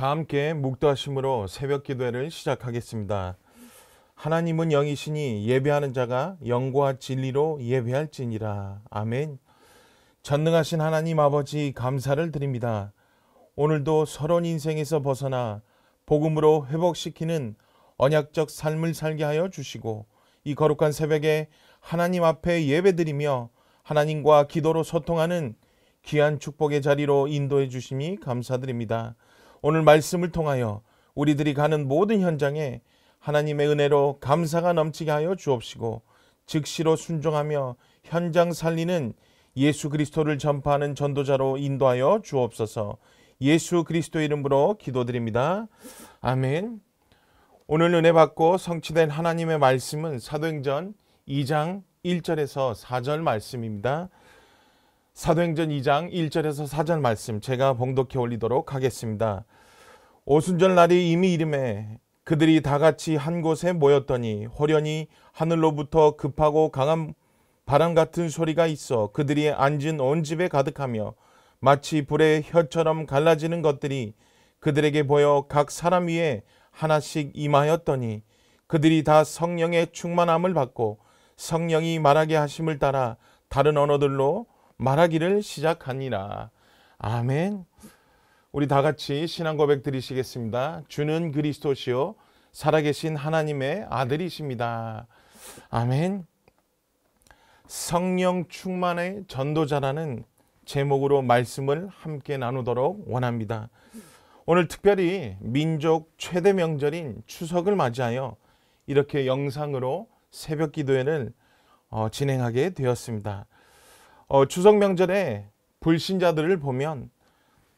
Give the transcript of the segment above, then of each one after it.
다 함께 묵도하심으로 새벽 기도회를 시작하겠습니다. 하나님은 영이시니 예배하는 자가 영과 진리로 예배할지니라. 아멘. 전능하신 하나님 아버지 감사를 드립니다. 오늘도 서론 인생에서 벗어나 복음으로 회복시키는 언약적 삶을 살게 하여 주시고 이 거룩한 새벽에 하나님 앞에 예배드리며 하나님과 기도로 소통하는 귀한 축복의 자리로 인도해 주심이 감사드립니다. 오늘 말씀을 통하여 우리들이 가는 모든 현장에 하나님의 은혜로 감사가 넘치게 하여 주옵시고 즉시로 순종하며 현장 살리는 예수 그리스도를 전파하는 전도자로 인도하여 주옵소서 예수 그리스도 이름으로 기도드립니다. 아멘. 오늘 은혜 받고 성취된 하나님의 말씀은 사도행전 2장 1절에서 4절 말씀입니다. 사도행전 2장 1절에서 4절 말씀 제가 봉독해 올리도록 하겠습니다. 오순절 날이 이미 이름에 그들이 다 같이 한 곳에 모였더니 호련히 하늘로부터 급하고 강한 바람 같은 소리가 있어 그들이 앉은 온 집에 가득하며 마치 불의 혀처럼 갈라지는 것들이 그들에게 보여 각 사람 위에 하나씩 임하였더니 그들이 다 성령의 충만함을 받고 성령이 말하게 하심을 따라 다른 언어들로 말하기를 시작하니라. 아멘. 우리 다 같이 신앙 고백 드리시겠습니다. 주는 그리스도시요 살아계신 하나님의 아들이십니다. 아멘. 성령 충만의 전도자라는 제목으로 말씀을 함께 나누도록 원합니다. 오늘 특별히 민족 최대 명절인 추석을 맞이하여 이렇게 영상으로 새벽 기도회를 어, 진행하게 되었습니다. 어, 추석 명절에 불신자들을 보면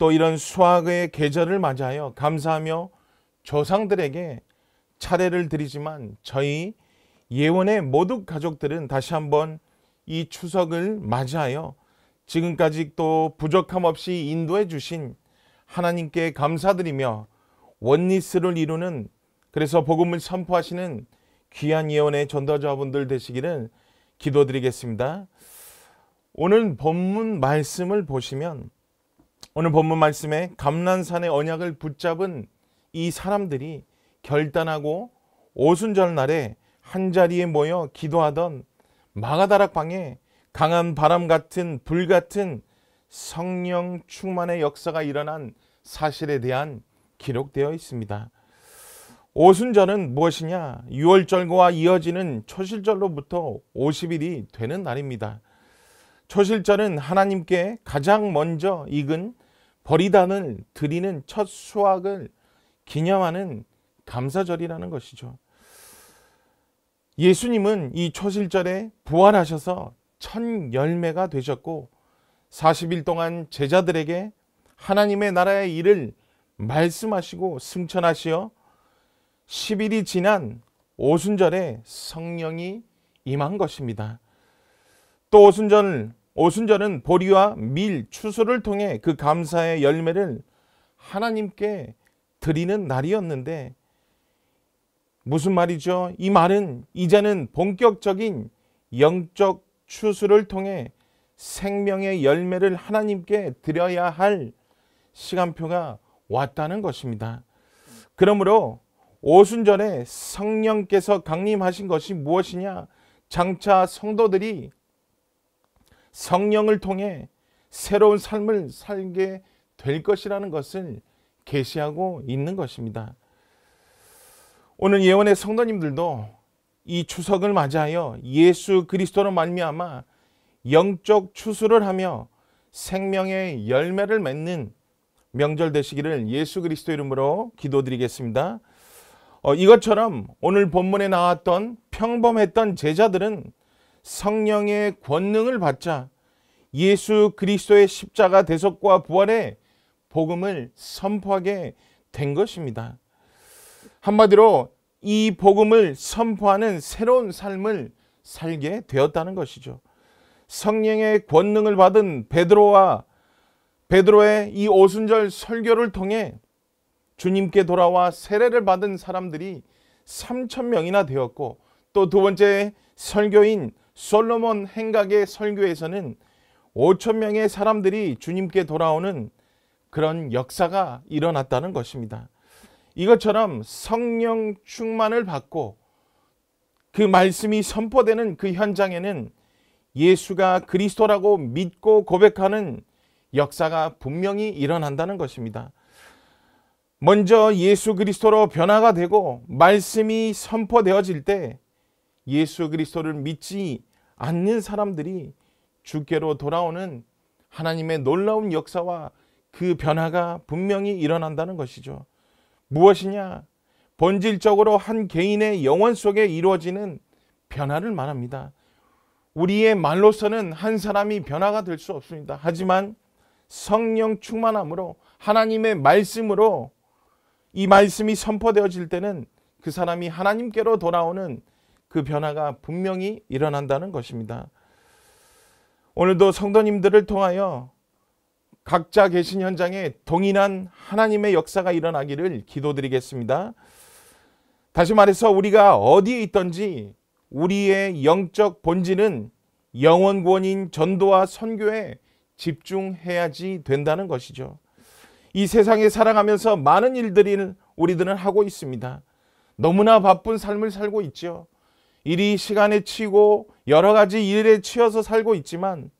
또 이런 수학의 계절을 맞이하여 감사하며 조상들에게 차례를 드리지만 저희 예원의 모든 가족들은 다시 한번 이 추석을 맞이하여 지금까지 또 부족함 없이 인도해 주신 하나님께 감사드리며 원리스를 이루는 그래서 복음을 선포하시는 귀한 예언의 전도자분들 되시기를 기도드리겠습니다. 오늘 본문 말씀을 보시면 오늘 본문 말씀에 감난산의 언약을 붙잡은 이 사람들이 결단하고 오순절 날에 한자리에 모여 기도하던 마가다락 방에 강한 바람 같은 불 같은 성령 충만의 역사가 일어난 사실에 대한 기록되어 있습니다. 오순절은 무엇이냐? 유월절과 이어지는 초실절로부터 50일이 되는 날입니다. 초실절은 하나님께 가장 먼저 익은 버리단을 드리는 첫 수확을 기념하는 감사절이라는 것이죠. 예수님은 이 초실절에 부활하셔서 첫 열매가 되셨고 40일 동안 제자들에게 하나님의 나라의 일을 말씀하시고 승천하시어 10일이 지난 오순절에 성령이 임한 것입니다. 또 오순절 오순절은 보리와 밀, 추수를 통해 그 감사의 열매를 하나님께 드리는 날이었는데 무슨 말이죠? 이 말은 이제는 본격적인 영적 추수를 통해 생명의 열매를 하나님께 드려야 할 시간표가 왔다는 것입니다. 그러므로 오순절에 성령께서 강림하신 것이 무엇이냐? 장차 성도들이 성령을 통해 새로운 삶을 살게 될 것이라는 것을 계시하고 있는 것입니다. 오늘 예원의 성도님들도 이 추석을 맞이하여 예수 그리스도로 말미암아 영적 추수를 하며 생명의 열매를 맺는 명절 되시기를 예수 그리스도 이름으로 기도드리겠습니다. 어, 이것처럼 오늘 본문에 나왔던 평범했던 제자들은 성령의 권능을 받자 예수 그리스도의 십자가 대속과 부활의 복음을 선포하게 된 것입니다. 한마디로 이 복음을 선포하는 새로운 삶을 살게 되었다는 것이죠. 성령의 권능을 받은 베드로와 베드로의 이 오순절 설교를 통해 주님께 돌아와 세례를 받은 사람들이 3천 명이나 되었고 또 두 번째 설교인 솔로몬 행각의 설교에서는 5천 명의 사람들이 주님께 돌아오는 그런 역사가 일어났다는 것입니다. 이것처럼 성령 충만을 받고 그 말씀이 선포되는 그 현장에는 예수가 그리스도라고 믿고 고백하는 역사가 분명히 일어난다는 것입니다. 먼저 예수 그리스도로 변화가 되고 말씀이 선포되어질 때 예수 그리스도를 믿지 않는 사람들이 주께로 돌아오는 하나님의 놀라운 역사와 그 변화가 분명히 일어난다는 것이죠. 무엇이냐? 본질적으로 한 개인의 영혼 속에 이루어지는 변화를 말합니다. 우리의 말로서는 한 사람이 변화가 될 수 없습니다. 하지만 성령 충만함으로 하나님의 말씀으로 이 말씀이 선포되어질 때는 그 사람이 하나님께로 돌아오는 그 변화가 분명히 일어난다는 것입니다. 오늘도 성도님들을 통하여 각자 계신 현장에 동일한 하나님의 역사가 일어나기를 기도드리겠습니다. 다시 말해서 우리가 어디에 있든지 우리의 영적 본질은 영원 구인 전도와 선교에 집중해야지 된다는 것이죠. 이 세상에 살아가면서 많은 일들을 우리들은 하고 있습니다. 너무나 바쁜 삶을 살고 있죠. 일이 시간에 치고 여러 가지 일에 치여서 살고 있지만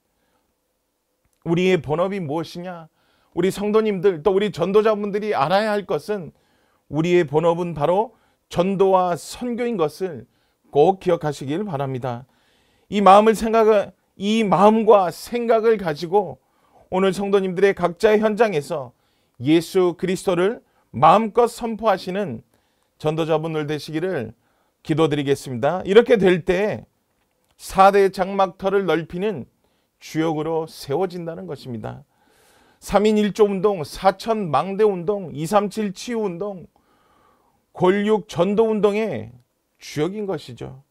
우리의 본업이 무엇이냐? 우리 성도님들 또 우리 전도자분들이 알아야 할 것은 우리의 본업은 바로 전도와 선교인 것을 꼭 기억하시길 바랍니다. 이 마음을 생각을 이 마음과 생각을 가지고 오늘 성도님들의 각자의 현장에서 예수 그리스도를 마음껏 선포하시는 전도자분들 되시기를 기도드리겠습니다. 이렇게 될 때 4대 장막터를 넓히는 주역으로 세워진다는 것입니다. 3인 1조 운동, 4천 망대 운동, 237 치유 운동, 권육 전도 운동의 주역인 것이죠.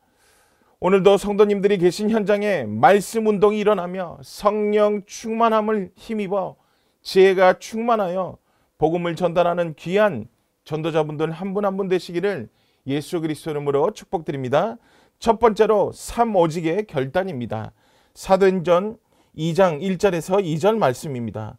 오늘도 성도님들이 계신 현장에 말씀 운동이 일어나며 성령 충만함을 힘입어 지혜가 충만하여 복음을 전달하는 귀한 전도자분들 한 분 한 분 되시기를 예수 그리스도 이름으로 축복드립니다. 첫 번째로 삼오직의 결단입니다. 사도행전 2장 1절에서 2절 말씀입니다.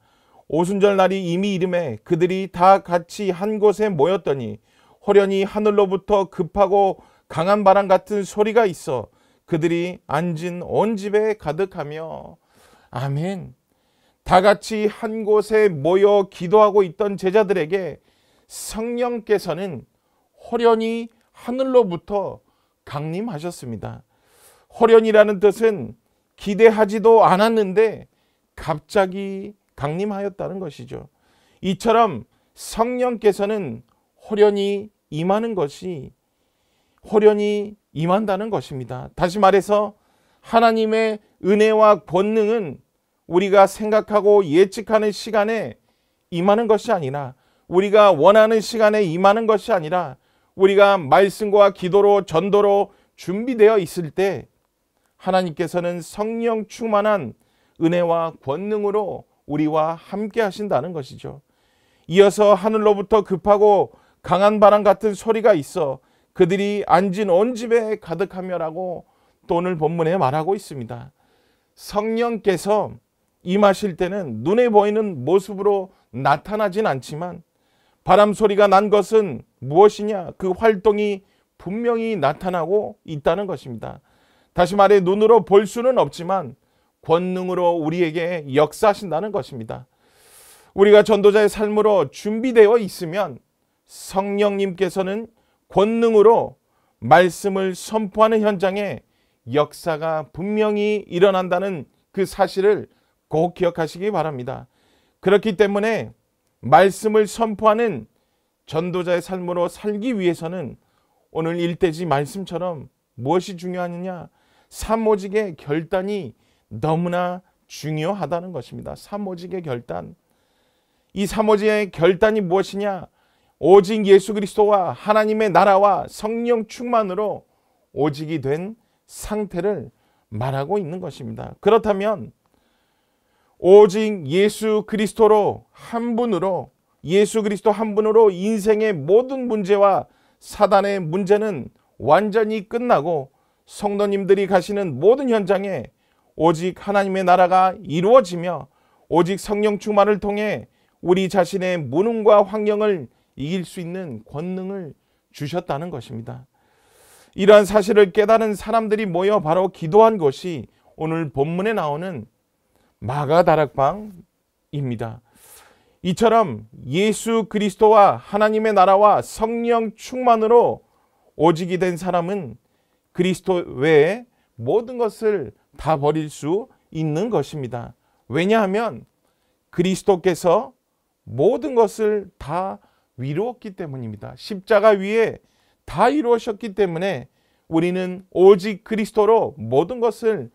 오순절 날이 이미 이름에 그들이 다 같이 한 곳에 모였더니 호련히 하늘로부터 급하고 강한 바람 같은 소리가 있어 그들이 앉은 온 집에 가득하며 아멘 다 같이 한 곳에 모여 기도하고 있던 제자들에게 성령께서는 호련이 하늘로부터 강림하셨습니다. 호련이라는 뜻은 기대하지도 않았는데 갑자기 강림하였다는 것이죠. 이처럼 성령께서는 호련히 임하는 것이 호련히 임한다는 것입니다. 다시 말해서 하나님의 은혜와 권능은 우리가 생각하고 예측하는 시간에 임하는 것이 아니라 우리가 원하는 시간에 임하는 것이 아니라 우리가 말씀과 기도로 전도로 준비되어 있을 때 하나님께서는 성령 충만한 은혜와 권능으로 우리와 함께 하신다는 것이죠. 이어서 하늘로부터 급하고 강한 바람 같은 소리가 있어 그들이 앉은 온 집에 가득하며라고 또 오늘 본문에 말하고 있습니다. 성령께서 임하실 때는 눈에 보이는 모습으로 나타나진 않지만 바람 소리가 난 것은 무엇이냐? 그 활동이 분명히 나타나고 있다는 것입니다. 다시 말해 눈으로 볼 수는 없지만 권능으로 우리에게 역사하신다는 것입니다. 우리가 전도자의 삶으로 준비되어 있으면 성령님께서는 권능으로 말씀을 선포하는 현장에 역사가 분명히 일어난다는 그 사실을 꼭 기억하시기 바랍니다. 그렇기 때문에 말씀을 선포하는 전도자의 삶으로 살기 위해서는 오늘 일대지 말씀처럼 무엇이 중요하느냐? 사모직의 결단이 너무나 중요하다는 것입니다. 사모직의 결단. 이 사모직의 결단이 무엇이냐? 오직 예수 그리스도와 하나님의 나라와 성령 충만으로 오직이 된 상태를 말하고 있는 것입니다. 그렇다면 오직 예수 그리스도로 한 분으로 예수 그리스도 한 분으로 인생의 모든 문제와 사단의 문제는 완전히 끝나고 성도님들이 가시는 모든 현장에 오직 하나님의 나라가 이루어지며 오직 성령 충만을 통해 우리 자신의 무능과 환경을 이길 수 있는 권능을 주셨다는 것입니다. 이러한 사실을 깨달은 사람들이 모여 바로 기도한 것이 오늘 본문에 나오는 마가 다락방입니다. 이처럼 예수 그리스도와 하나님의 나라와 성령 충만으로 오직이 된 사람은 그리스도 외에 모든 것을 다 버릴 수 있는 것입니다. 왜냐하면 그리스도께서 모든 것을 다 위루었기 때문입니다. 십자가 위에 다 이루어셨기 때문에 우리는 오직 그리스도로 모든 것을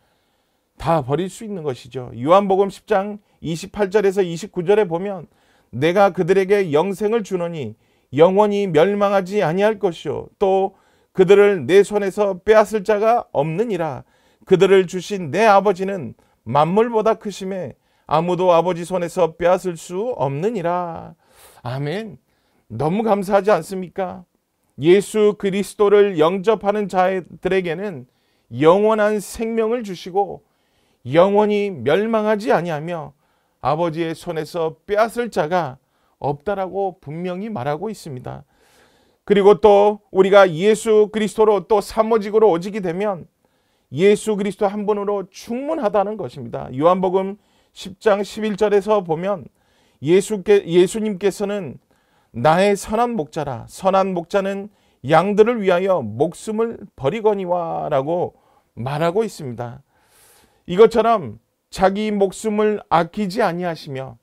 다 버릴 수 있는 것이죠. 요한복음 10장 28절에서 29절에 보면 내가 그들에게 영생을 주노니 영원히 멸망하지 아니할 것이요 또 그들을 내 손에서 빼앗을 자가 없느니라 그들을 주신 내 아버지는 만물보다 크심에 아무도 아버지 손에서 빼앗을 수 없느니라 아멘 너무 감사하지 않습니까 예수 그리스도를 영접하는 자들에게는 영원한 생명을 주시고 영원히 멸망하지 아니하며 아버지의 손에서 빼앗을 자가 없다라고 분명히 말하고 있습니다. 그리고 또 우리가 예수 그리스도로 또 사모직으로 오지게 되면 예수 그리스도 한 분으로 충분하다는 것입니다. 요한복음 10장 11절에서 보면 예수께, 예수님께서는 나의 선한 목자라 선한 목자는 양들을 위하여 목숨을 버리거니와 라고 말하고 있습니다. 이것처럼 자기 목숨을 아끼지 아니하시며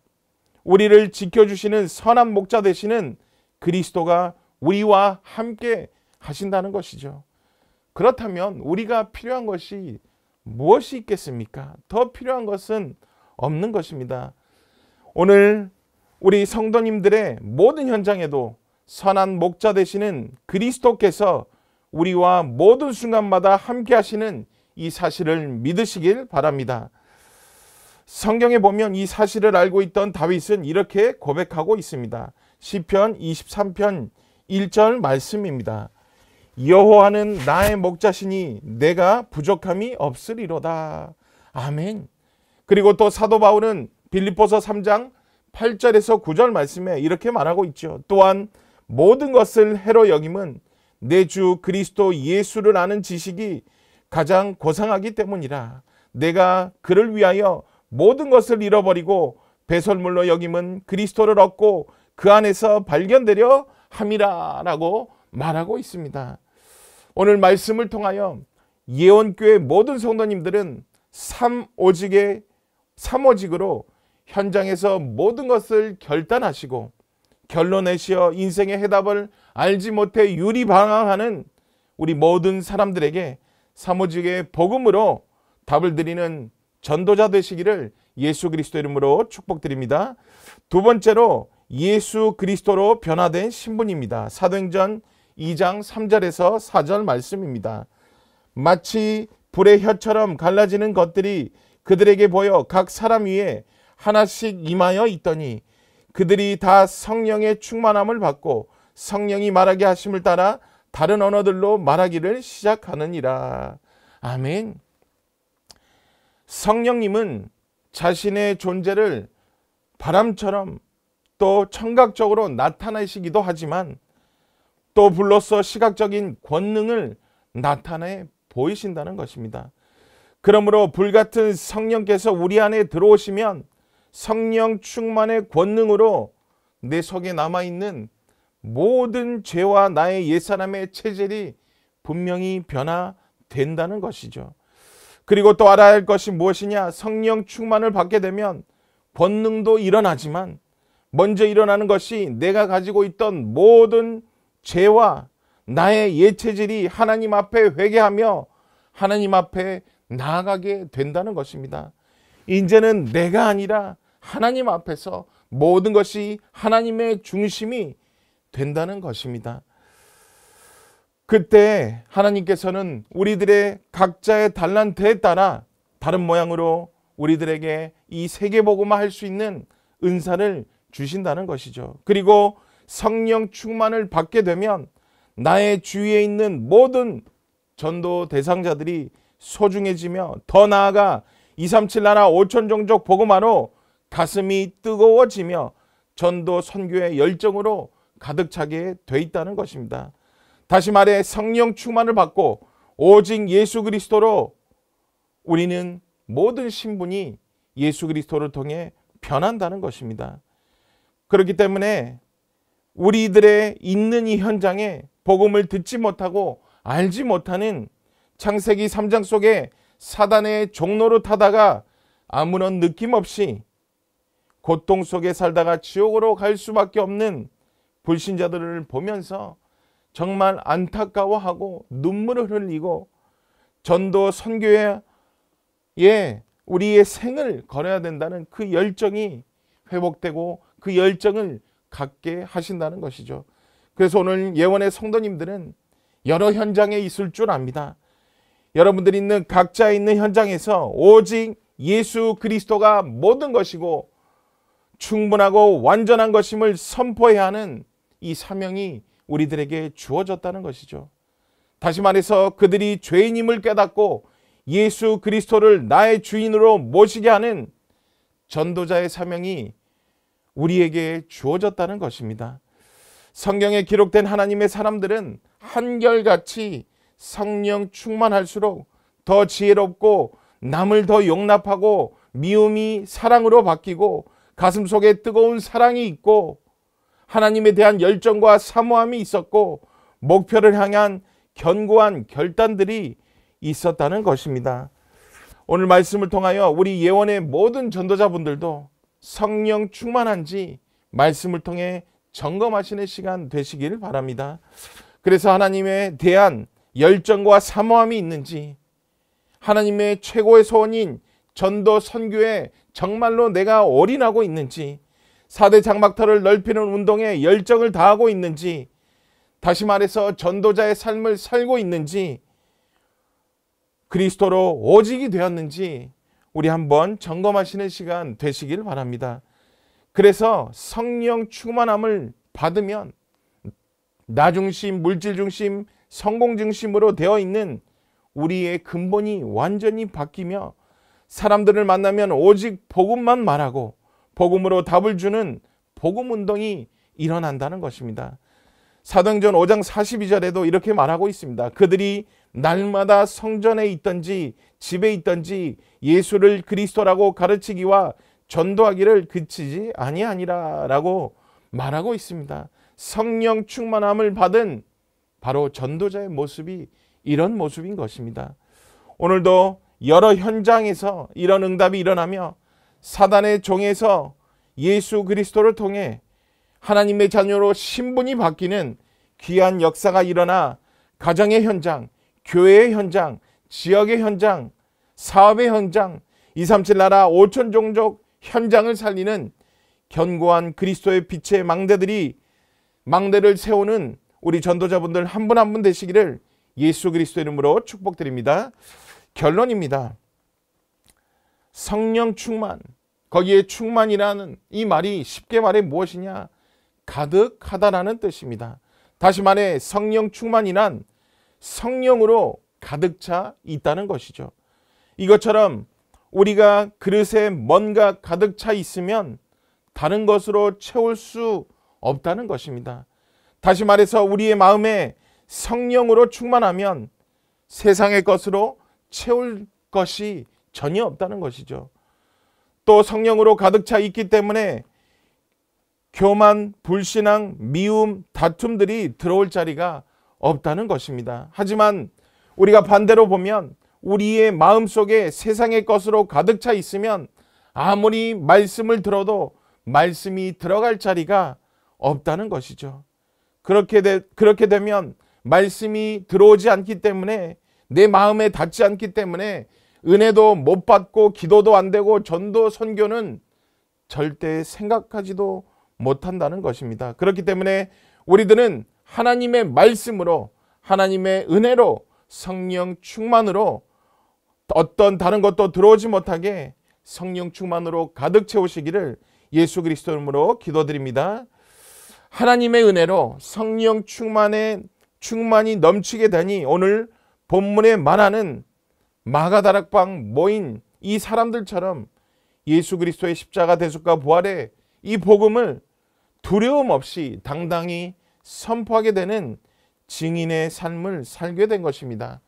우리를 지켜주시는 선한 목자 되시는 그리스도가 우리와 함께 하신다는 것이죠. 그렇다면 우리가 필요한 것이 무엇이 있겠습니까? 더 필요한 것은 없는 것입니다. 오늘 우리 성도님들의 모든 현장에도 선한 목자 되시는 그리스도께서 우리와 모든 순간마다 함께 하시는 이 사실을 믿으시길 바랍니다. 성경에 보면 이 사실을 알고 있던 다윗은 이렇게 고백하고 있습니다. 시편 23편 1절 말씀입니다. 여호와는 나의 목자시니 내가 부족함이 없으리로다. 아멘. 그리고 또 사도 바울은 빌립보서 3장 8절에서 9절 말씀에 이렇게 말하고 있죠. 또한 모든 것을 해로 여김은 내 주 그리스도 예수를 아는 지식이 가장 고상하기 때문이라. 내가 그를 위하여 모든 것을 잃어버리고 배설물로 여김은 그리스도를 얻고 그 안에서 발견되려 함이라라고 말하고 있습니다. 오늘 말씀을 통하여 예원교회 모든 성도님들은 삼오직의 삼오직으로 현장에서 모든 것을 결단하시고 결론내시어 인생의 해답을 알지 못해 유리방황하는 우리 모든 사람들에게 사모직의 복음으로 답을 드리는 전도자 되시기를 예수 그리스도 이름으로 축복드립니다. 두 번째로 예수 그리스도로 변화된 신분입니다. 사도행전 2장 3절에서 4절 말씀입니다. 마치 불의 혀처럼 갈라지는 것들이 그들에게 보여 각 사람 위에 하나씩 임하여 있더니 그들이 다 성령의 충만함을 받고 성령이 말하게 하심을 따라 다른 언어들로 말하기를 시작하느니라. 아멘. 성령님은 자신의 존재를 바람처럼 또 청각적으로 나타내시기도 하지만 또 불로서 시각적인 권능을 나타내 보이신다는 것입니다. 그러므로 불같은 성령께서 우리 안에 들어오시면 성령 충만의 권능으로 내 속에 남아있는 모든 죄와 나의 옛사람의 체질이 분명히 변화된다는 것이죠. 그리고 또 알아야 할 것이 무엇이냐? 성령 충만을 받게 되면 본능도 일어나지만 먼저 일어나는 것이 내가 가지고 있던 모든 죄와 나의 예체질이 하나님 앞에 회개하며 하나님 앞에 나아가게 된다는 것입니다. 이제는 내가 아니라 하나님 앞에서 모든 것이 하나님의 중심이 된다는 것입니다. 그때 하나님께서는 우리들의 각자의 달란트에 따라 다른 모양으로 우리들에게 이세계보고만할 수 있는 은사를 주신다는 것이죠. 그리고 성령 충만을 받게 되면 나의 주위에 있는 모든 전도 대상자들이 소중해지며 더 나아가 237 나라 5천 종족 복음화로 가슴이 뜨거워지며 전도 선교의 열정으로 가득 차게 돼 있다는 것입니다. 다시 말해 성령 충만을 받고 오직 예수 그리스도로 우리는 모든 신분이 예수 그리스도를 통해 변한다는 것입니다. 그렇기 때문에 우리들의 있는 이 현장에 복음을 듣지 못하고 알지 못하는 창세기 3장 속에 사단의 종로로 타다가 아무런 느낌 없이 고통 속에 살다가 지옥으로 갈 수밖에 없는 불신자들을 보면서 정말 안타까워하고 눈물을 흘리고 전도 선교에 우리의 생을 걸어야 된다는 그 열정이 회복되고 그 열정을 갖게 하신다는 것이죠. 그래서 오늘 예원의 성도님들은 여러 현장에 있을 줄 압니다. 여러분들이 있는 각자 있는 현장에서 오직 예수 그리스도가 모든 것이고 충분하고 완전한 것임을 선포해야 하는 이 사명이 우리들에게 주어졌다는 것이죠. 다시 말해서 그들이 죄인임을 깨닫고 예수 그리스도를 나의 주인으로 모시게 하는 전도자의 사명이 우리에게 주어졌다는 것입니다. 성경에 기록된 하나님의 사람들은 한결같이 성령 충만할수록 더 지혜롭고 남을 더 용납하고 미움이 사랑으로 바뀌고 가슴 속에 뜨거운 사랑이 있고 하나님에 대한 열정과 사모함이 있었고 목표를 향한 견고한 결단들이 있었다는 것입니다. 오늘 말씀을 통하여 우리 예원의 모든 전도자분들도 성령 충만한지 말씀을 통해 점검하시는 시간 되시길 바랍니다. 그래서 하나님에 대한 열정과 사모함이 있는지 하나님의 최고의 소원인 전도 선교에 정말로 내가 올인하고 있는지 사대 장막터를 넓히는 운동에 열정을 다하고 있는지 다시 말해서 전도자의 삶을 살고 있는지 그리스도로 오직이 되었는지 우리 한번 점검하시는 시간 되시길 바랍니다. 그래서 성령 충만함을 받으면 나 중심, 물질 중심, 성공 중심으로 되어 있는 우리의 근본이 완전히 바뀌며 사람들을 만나면 오직 복음만 말하고 복음으로 답을 주는 복음 운동이 일어난다는 것입니다. 사도행전 5장 42절에도 이렇게 말하고 있습니다. 그들이 날마다 성전에 있든지 집에 있든지 예수를 그리스도라고 가르치기와 전도하기를 그치지 아니하니라라고 말하고 있습니다. 성령 충만함을 받은 바로 전도자의 모습이 이런 모습인 것입니다. 오늘도 여러 현장에서 이런 응답이 일어나며 사단의 종에서 예수 그리스도를 통해 하나님의 자녀로 신분이 바뀌는 귀한 역사가 일어나 가정의 현장, 교회의 현장, 지역의 현장, 사업의 현장, 237 나라 5천 종족 현장을 살리는 견고한 그리스도의 빛의 망대들이 망대를 세우는 우리 전도자분들 한 분 한 분 되시기를 예수 그리스도 이름으로 축복드립니다. 결론입니다. 성령 충만, 거기에 충만이라는 이 말이 쉽게 말해 무엇이냐? 가득하다라는 뜻입니다. 다시 말해 성령 충만이란 성령으로 가득 차 있다는 것이죠. 이것처럼 우리가 그릇에 뭔가 가득 차 있으면 다른 것으로 채울 수 없다는 것입니다. 다시 말해서 우리의 마음에 성령으로 충만하면 세상의 것으로 채울 것이 전혀 없다는 것이죠. 또 성령으로 가득 차 있기 때문에 교만, 불신앙, 미움, 다툼들이 들어올 자리가 없다는 것입니다. 하지만 우리가 반대로 보면 우리의 마음속에 세상의 것으로 가득 차 있으면 아무리 말씀을 들어도 말씀이 들어갈 자리가 없다는 것이죠. 그렇게, 되, 그렇게 되면 말씀이 들어오지 않기 때문에 내 마음에 닿지 않기 때문에 은혜도 못 받고 기도도 안 되고 전도 선교는 절대 생각하지도 못한다는 것입니다. 그렇기 때문에 우리들은 하나님의 말씀으로 하나님의 은혜로 성령 충만으로 어떤 다른 것도 들어오지 못하게 성령 충만으로 가득 채우시기를 예수 그리스도 이름으로 기도드립니다. 하나님의 은혜로 성령 충만에 충만이 넘치게 되니 오늘 본문에 말하는 마가다락방 모인 이 사람들처럼 예수 그리스도의 십자가 대속과 부활에이 복음을 두려움 없이 당당히 선포하게 되는 증인의 삶을 살게 된 것입니다.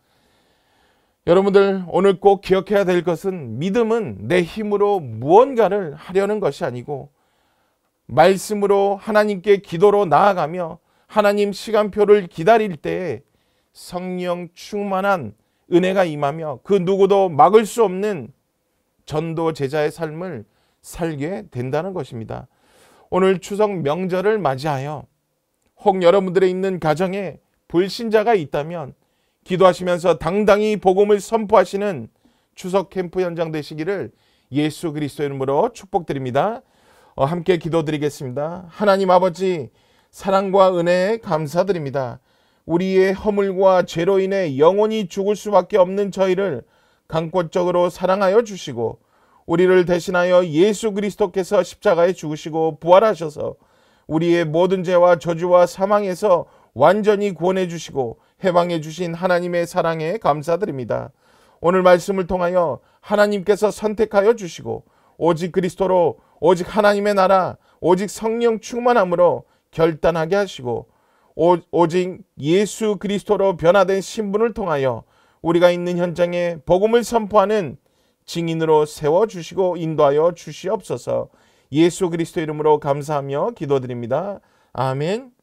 여러분들 오늘 꼭 기억해야 될 것은 믿음은 내 힘으로 무언가를 하려는 것이 아니고 말씀으로 하나님께 기도로 나아가며 하나님 시간표를 기다릴 때에 성령 충만한 은혜가 임하며 그 누구도 막을 수 없는 전도 제자의 삶을 살게 된다는 것입니다. 오늘 추석 명절을 맞이하여 혹 여러분들의 있는 가정에 불신자가 있다면 기도하시면서 당당히 복음을 선포하시는 추석 캠프 현장 되시기를 예수 그리스도 이름으로 축복드립니다. 어, 함께 기도드리겠습니다. 하나님 아버지 사랑과 은혜에 감사드립니다. 우리의 허물과 죄로 인해 영원히 죽을 수밖에 없는 저희를 강권적으로 사랑하여 주시고 우리를 대신하여 예수 그리스도께서 십자가에 죽으시고 부활하셔서 우리의 모든 죄와 저주와 사망에서 완전히 구원해 주시고 해방해 주신 하나님의 사랑에 감사드립니다. 오늘 말씀을 통하여 하나님께서 선택하여 주시고 오직 그리스도로 오직 하나님의 나라 오직 성령 충만함으로 결단하게 하시고 오, 직 예수 그리스도로 변화된 신분을 통하여 우리가 있는 현장에 복음을 선포하는 증인으로 세워주시고 인도하여 주시옵소서 예수 그리스도 이름으로 감사하며 기도드립니다. 아멘.